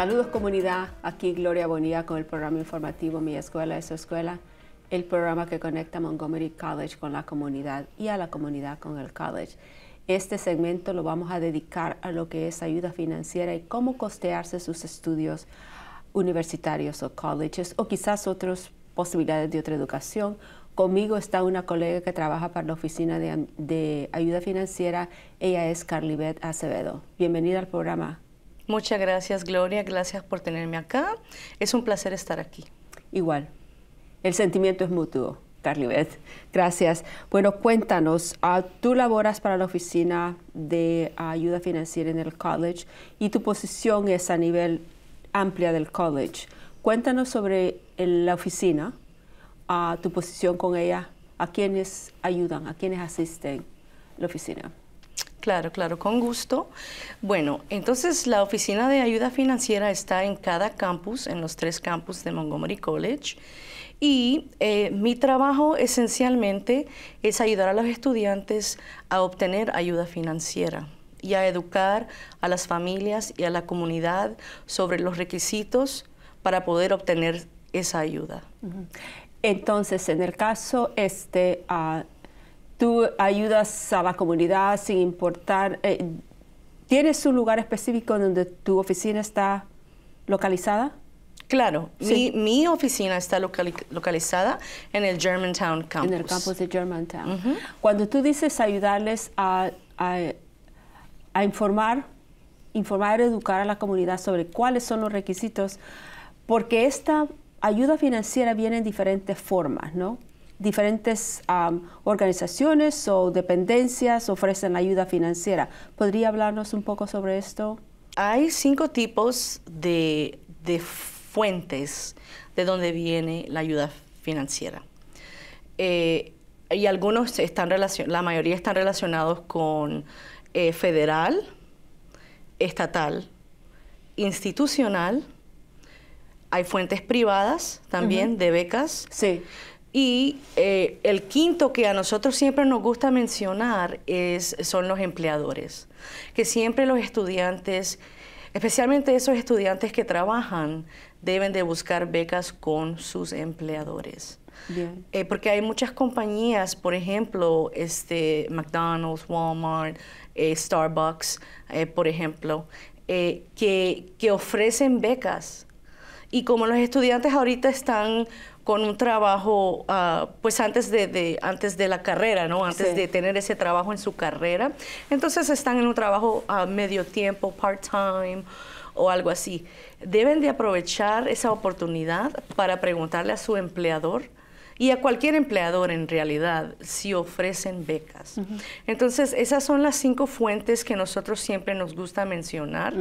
Saludos comunidad, aquí Gloria Bonilla con el programa informativo Mi Escuela es su escuela, el programa que conecta Montgomery College con la comunidad y a la comunidad con el college. Este segmento lo vamos a dedicar a lo que es ayuda financiera y cómo costearse sus estudios universitarios o colleges o quizás otras posibilidades de otra educación. Conmigo está una colega que trabaja para la Oficina de, Ayuda Financiera. Ella es Beth Acevedo. Bienvenida al programa, Muchas gracias, Gloria. Gracias por tenerme acá. Es un placer estar aquí. Igual. El sentimiento es mutuo, Beth. Gracias. Bueno, cuéntanos, ah, tú laboras para la Oficina de Ayuda Financiera en el College y tu posición es a nivel amplia del College. Cuéntanos sobre la oficina, ah, tu posición con ella, a quienes ayudan, a quienes asisten la oficina. Claro, claro, con gusto. Bueno, entonces la oficina de ayuda financiera está en cada campus, en los tres campus de Montgomery College. Y eh, mi trabajo esencialmente es ayudar a los estudiantes a obtener ayuda financiera y a educar a las familias y a la comunidad sobre los requisitos para poder obtener esa ayuda. Entonces, en el caso este, ah, tú ayudas a la comunidad sin importar. Eh, ¿Tienes un lugar específico donde tu oficina está localizada? Claro, mi, oficina está localizada en el Germantown Campus. En el campus de Germantown. Cuando tú dices ayudarles a, informar, informar, educar a la comunidad sobre cuáles son los requisitos, porque esta ayuda financiera viene en diferentes formas, ¿no? diferentes organizaciones o dependencias ofrecen ayuda financiera. ¿Podría hablarnos un poco sobre esto? Hay cinco tipos de, fuentes de donde viene la ayuda financiera. Eh, y algunos están relacionados, la mayoría están relacionados con eh, federal, estatal, institucional, hay fuentes privadas también de becas. Sí. Y eh, el quinto que a nosotros siempre nos gusta mencionar es, son los empleadores, que siempre los estudiantes, especialmente esos estudiantes que trabajan, deben de buscar becas con sus empleadores. Eh, porque hay muchas compañías, por ejemplo, este, McDonald's, Walmart, eh, Starbucks, por ejemplo, que, que ofrecen becas. Y como los estudiantes ahorita están con un trabajo, ah, pues antes de, antes de la carrera, ¿no? Antes de tener ese trabajo en su carrera. Entonces están en un trabajo a ah, medio tiempo, part-time o algo así. Deben de aprovechar esa oportunidad para preguntarle a su empleador y a cualquier empleador en realidad si ofrecen becas. Entonces, esas son las cinco fuentes que nosotros siempre nos gusta mencionar,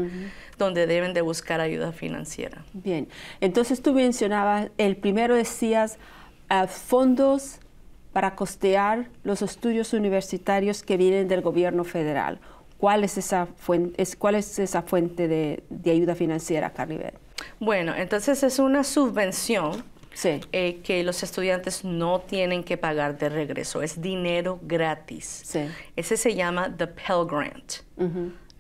donde deben de buscar ayuda financiera. Bien, entonces tú mencionabas, el primero decías eh, fondos para costear los estudios universitarios que vienen del gobierno federal. ¿Cuál es esa fuente, es, cuál es esa fuente de, de ayuda financiera, carliver Bueno, entonces es una subvención eh, que los estudiantes no tienen que pagar de regreso, es dinero gratis. Ese se llama The Pell Grant.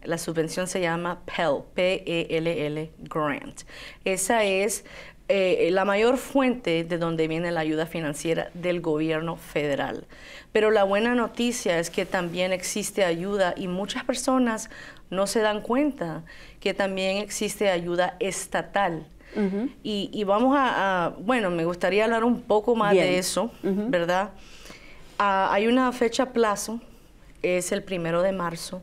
La subvención se llama Pell, P-E-L-L Grant. Esa es eh, la mayor fuente de donde viene la ayuda financiera del gobierno federal. Pero la buena noticia es que también existe ayuda y muchas personas no se dan cuenta que también existe ayuda estatal y, vamos a, bueno, me gustaría hablar un poco más de eso, ¿verdad? Ah, hay una fecha plazo, es el primero de marzo.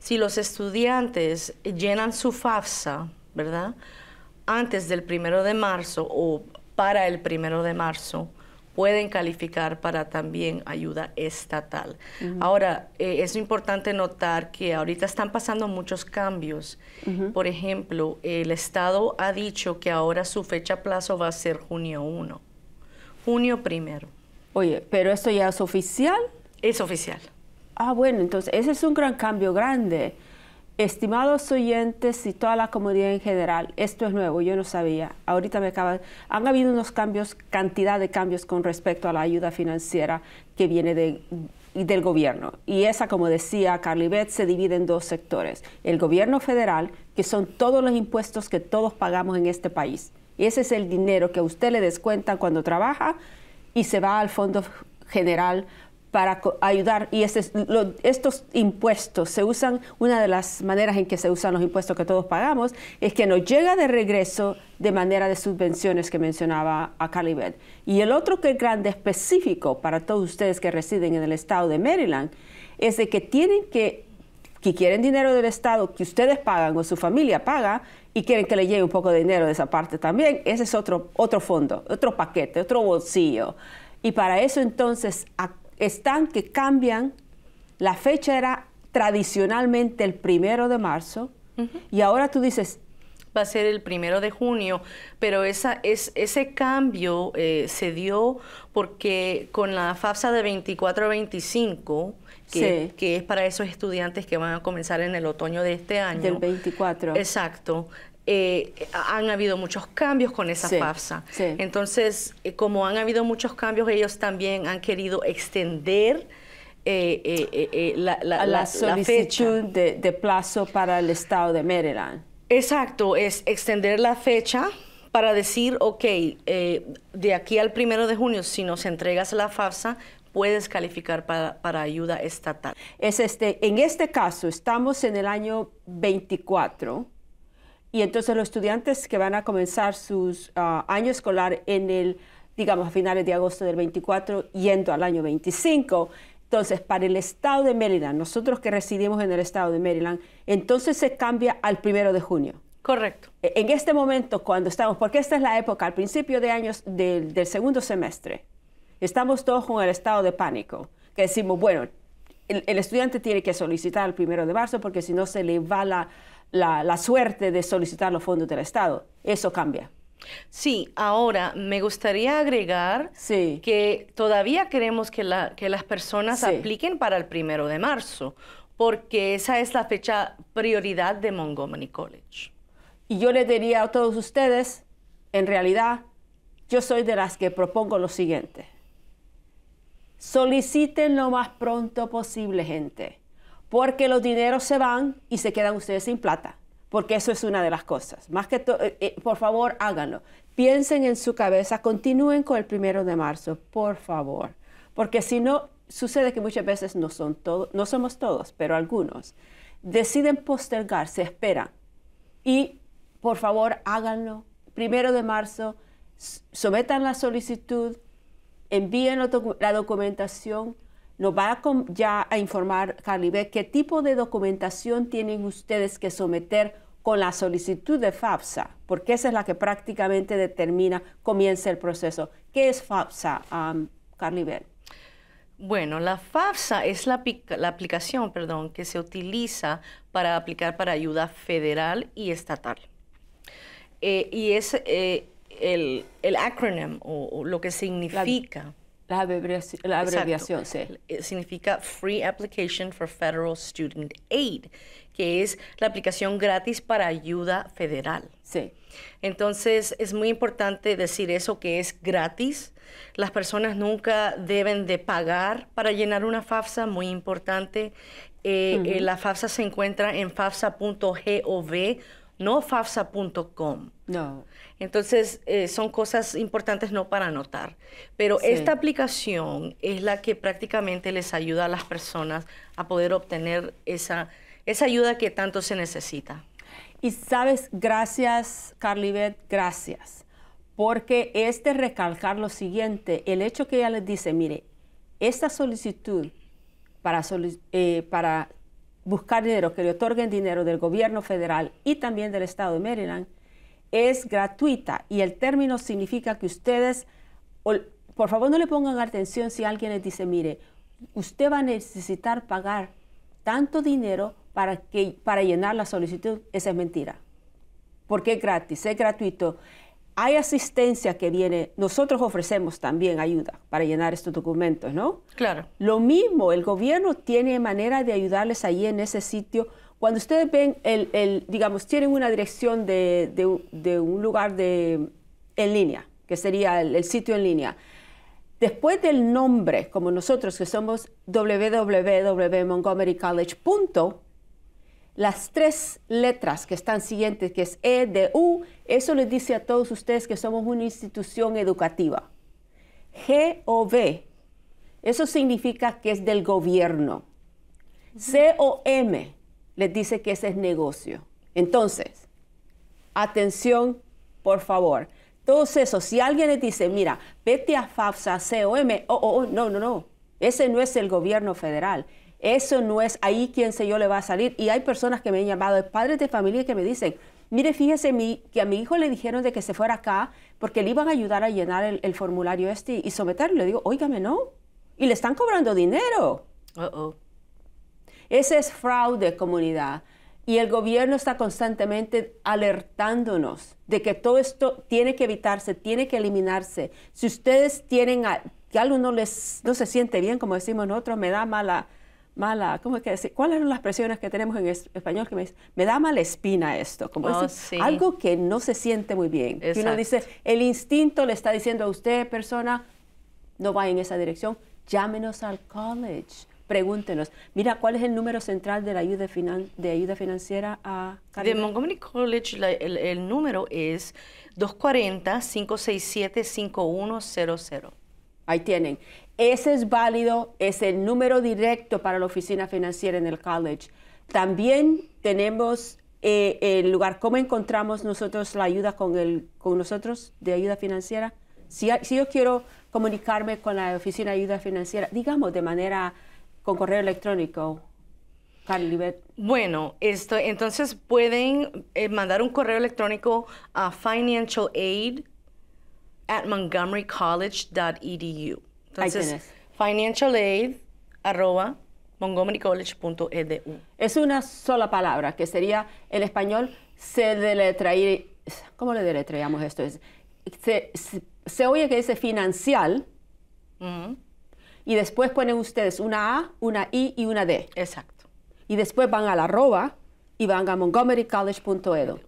Si los estudiantes llenan su FAFSA, ¿verdad? Antes del primero de marzo o para el primero de marzo, pueden calificar para también ayuda estatal. Ahora, eh, es importante notar que ahorita están pasando muchos cambios. Por ejemplo, el Estado ha dicho que ahora su fecha plazo va a ser junio 1, junio primero. Oye, pero esto ya es oficial. Es oficial. Ah, bueno, entonces ese es un gran cambio grande. Estimados oyentes y toda la comunidad en general, esto es nuevo, yo no sabía. Ahorita me acaban, Han habido unos cambios, cantidad de cambios con respecto a la ayuda financiera que viene del gobierno. Y esa, como decía Carly Beth, se divide en dos sectores. El gobierno federal, que son todos los impuestos que todos pagamos en este país. Ese es el dinero que a usted le descuentan cuando trabaja y se va al fondo general para ayudar. Y estos impuestos se usan, una de las maneras en que se usan los impuestos que todos pagamos es que nos llega de regreso de manera de subvenciones que mencionaba a Calibet. Y el otro que es grande específico para todos ustedes que residen en el estado de Maryland es de que tienen que que quieren dinero del Estado que ustedes pagan o su familia paga y quieren que le llegue un poco de dinero de esa parte también, ese es otro, otro fondo, otro paquete, otro bolsillo. Y para eso entonces a están que cambian. La fecha era tradicionalmente el primero de marzo y ahora tú dices... Va a ser el primero de junio, pero esa, es, ese cambio eh, se dio porque con la FAFSA de 24 25, que, que, es para esos estudiantes que van a comenzar en el otoño de este año. Del 24. Exacto. Eh, han habido muchos cambios con esa FAFSA. Entonces, eh, como han habido muchos cambios, ellos también han querido extender eh, la, la, solicitud de, plazo para el estado de Maryland. Exacto, es extender la fecha para decir, ok, de aquí al primero de junio, si nos entregas la FAFSA, puedes calificar para, ayuda estatal. Es este, en este caso, estamos en el año 24 y entonces los estudiantes que van a comenzar sus ah, año escolar en el, digamos, a finales de agosto del 24, yendo al año 25, entonces, para el estado de Maryland, nosotros que residimos en el estado de Maryland, entonces se cambia al primero de junio. Correcto. E, en este momento, cuando estamos, porque esta es la época, al principio de años del, segundo semestre, estamos todos con el estado de pánico, que decimos, bueno, el, estudiante tiene que solicitar el primero de marzo porque si no se le va la, la, suerte de solicitar los fondos del Estado. Eso cambia. Sí, ahora me gustaría agregar que todavía queremos que, las personas apliquen para el primero de marzo, porque esa es la fecha prioridad de Montgomery College. Y yo le diría a todos ustedes, en realidad, yo soy de las que propongo lo siguiente. Soliciten lo más pronto posible, gente porque los dineros se van y se quedan ustedes sin plata, porque eso es una de las cosas. Más que eh, eh, por favor, háganlo. Piensen en su cabeza, continúen con el primero de marzo, por favor, porque si no, sucede que muchas veces no, son no somos todos, pero algunos deciden postergar, se esperan. Y por favor, háganlo. Primero de marzo, sometan la solicitud, envíen la documentación, nos va ya a informar Carlibe qué tipo de documentación tienen ustedes que someter con la solicitud de FAFSA, porque esa es la que prácticamente determina, comienza el proceso. ¿Qué es FAFSA, um, Bueno, la FAFSA es la, aplicación perdón, que se utiliza para aplicar para ayuda federal y estatal. Eh, y es eh, el, el acrónimo o, lo que significa la abreviación, sí. Eh, significa Free Application for Federal Student Aid, que es la aplicación gratis para ayuda federal. Sí. Entonces, es muy importante decir eso, que es gratis. Las personas nunca deben de pagar para llenar una FAFSA, muy importante. Eh, eh, la FAFSA se encuentra en fafsa.gov no fafsa.com. No. Entonces, eh, son cosas importantes no para anotar. Pero esta aplicación es la que prácticamente les ayuda a las personas a poder obtener esa, esa ayuda que tanto se necesita. Y sabes, gracias, Carlibet, gracias. Porque es de recalcar lo siguiente, el hecho que ella les dice, mire, esta solicitud para, eh, para buscar dinero, que le otorguen dinero del gobierno federal y también del estado de Maryland, es gratuita y el término significa que ustedes, por favor no le pongan atención si alguien les dice, mire, usted va a necesitar pagar tanto dinero para, que, para llenar la solicitud, esa es mentira, porque es gratis, es gratuito hay asistencia que viene, nosotros ofrecemos también ayuda para llenar estos documentos, ¿no? Claro. Lo mismo, el gobierno tiene manera de ayudarles allí en ese sitio. Cuando ustedes ven, el, digamos, tienen una dirección de, un lugar de, en línea, que sería el, sitio en línea. Después del nombre, como nosotros que somos www.montgomerycollege.org, las tres letras que están siguientes, que es E, D, U, eso les dice a todos ustedes que somos una institución educativa. G o V, eso significa que es del gobierno. C o M, les dice que ese es negocio. Entonces, atención, por favor. Todos eso, si alguien les dice, mira, vete a FAFSA, COM, oh, oh, oh, no, no, no, ese no es el gobierno federal, eso no es ahí quien sé yo le va a salir. Y hay personas que me han llamado, padres de familia que me dicen, mire, fíjese mi, que a mi hijo le dijeron de que se fuera acá porque le iban a ayudar a llenar el, formulario este y someterlo. Le digo, óigame, no. Y le están cobrando dinero. -oh. Ese es fraude, comunidad. Y el gobierno está constantemente alertándonos de que todo esto tiene que evitarse, tiene que eliminarse. Si ustedes tienen que algo les no se siente bien, como decimos nosotros, me da mala, mala, ¿cómo es que decir? ¿Cuáles son las presiones que tenemos en español que me me da mala espina esto? Como oh, algo que no se siente muy bien. Y uno dice, el instinto le está diciendo a usted, persona, no vaya en esa dirección, llámenos al college. Pregúntenos, mira, ¿cuál es el número central de la ayuda, de ayuda financiera a De Montgomery College, el, el número es 240-567-5100. Ahí tienen. Ese es válido, es el número directo para la oficina financiera en el college. También tenemos eh, el lugar, cómo encontramos nosotros la ayuda con, el, con nosotros de ayuda financiera. Si, yo quiero comunicarme con la oficina de ayuda financiera, digamos de manera con correo electrónico, Bueno, esto, entonces pueden eh, mandar un correo electrónico a financialaid at montgomerycollege.edu. Entonces, financialaid@montgomerycollege.edu Es una sola palabra, que sería el español se deletrearía. ¿Cómo le deletreamos esto? Es, se, se, oye que dice financial mm. y después ponen ustedes una A, una I y una D. Exacto. Y después van a la arroba y van a montgomerycollege.edu.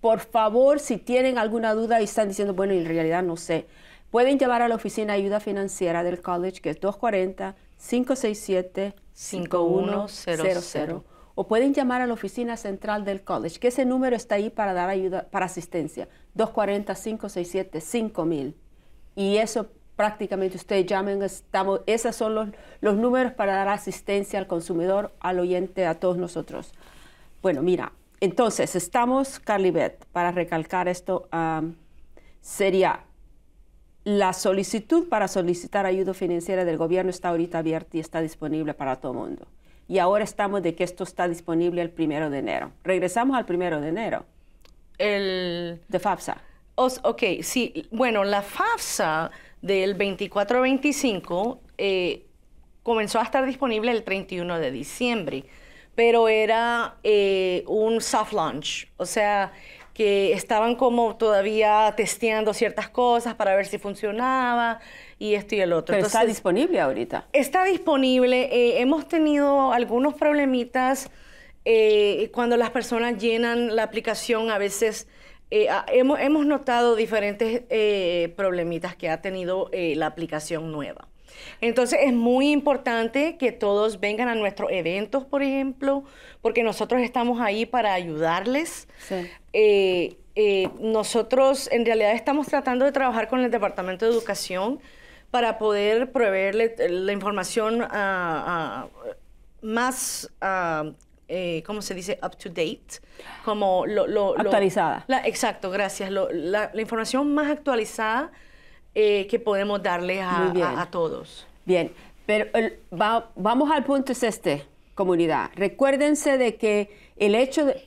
Por favor, si tienen alguna duda y están diciendo, bueno, en realidad no sé Pueden llamar a la oficina de ayuda financiera del college, que es 240-567-5100. O pueden llamar a la oficina central del college, que ese número está ahí para dar ayuda, para asistencia, 240-567-5000. Y eso prácticamente ustedes llamen, estamos, esos son los, números para dar asistencia al consumidor, al oyente, a todos nosotros. Bueno, mira, entonces estamos, Beth, para recalcar esto, ah, sería la solicitud para solicitar ayuda financiera del gobierno está ahorita abierta y está disponible para todo el mundo. Y ahora estamos de que esto está disponible el primero de enero. Regresamos al primero de enero. El... De FAFSA. Os, ok, sí. Bueno, la FAFSA del 24-25 eh, comenzó a estar disponible el 31 de diciembre, pero era eh, un soft launch. O sea, que estaban como todavía testeando ciertas cosas para ver si funcionaba y esto y el otro. está disponible ahorita. Está disponible. Eh, hemos tenido algunos problemitas eh, cuando las personas llenan la aplicación a veces. Eh, ah, hemos, hemos, notado diferentes problemitas que ha tenido la aplicación nueva. Entonces es muy importante que todos vengan a nuestros eventos, por ejemplo, porque nosotros estamos ahí para ayudarles. Sí. Eh, eh, nosotros en realidad estamos tratando de trabajar con el Departamento de Educación para poder proveerle eh, la información más ¿cómo se dice? Up to date, como lo... Actualizada. exacto, gracias. la, información más actualizada eh, que podemos darle a, todos. Bien, pero vamos al punto es este, comunidad. Recuérdense de que el hecho de,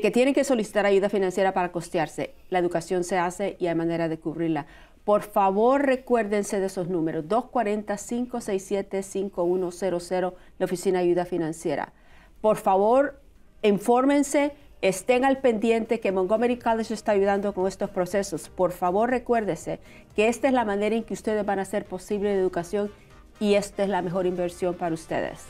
que tienen que solicitar ayuda financiera para costearse, la educación se hace y hay manera de cubrirla. Por favor, recuérdense de esos números, 240-567-5100, la Oficina de Ayuda Financiera. Por favor, infórmense estén al pendiente que Montgomery College está ayudando con estos procesos. Por favor, recuérdese que esta es la manera en que ustedes van a hacer posible la educación y esta es la mejor inversión para ustedes.